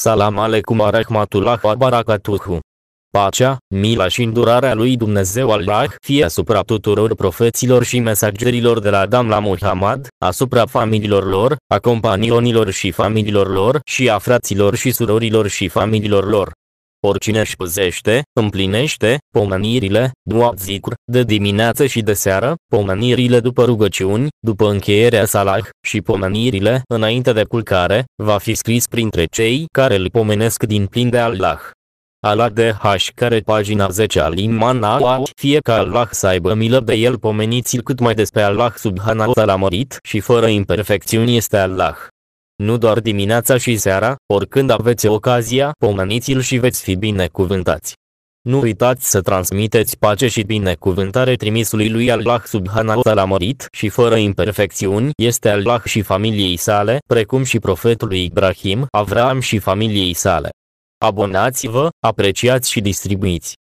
Salam alecum arahmatullah wa barakatuhu. Pacea, mila și îndurarea lui Dumnezeu Allah fie asupra tuturor profeților și mesagerilor de la Adam la Muhammad, asupra familiilor lor, a companionilor și familiilor lor și a fraților și surorilor și familiilor lor. Oricine își păzește, împlinește, pomenirile, dua zicur, de dimineață și de seară, pomenirile după rugăciuni, după încheierea salah, și pomenirile înainte de culcare, va fi scris printre cei care îl pomenesc din plin de Allah. Allah de H care pagina 10 al Imana fie ca Allah să aibă milă de el pomeniți cât mai despre Allah subhanahu taala mărit și fără imperfecțiuni este Allah nu doar dimineața și seara, oricând aveți ocazia, pomeniți-l și veți fi binecuvântați. Nu uitați să transmiteți pace și binecuvântare trimisului lui Allah subhanahu taala mărit și fără imperfecțiuni este Allah și familiei sale, precum și profetului Ibrahim, Avram și familiei sale. Abonați-vă, apreciați și distribuiți.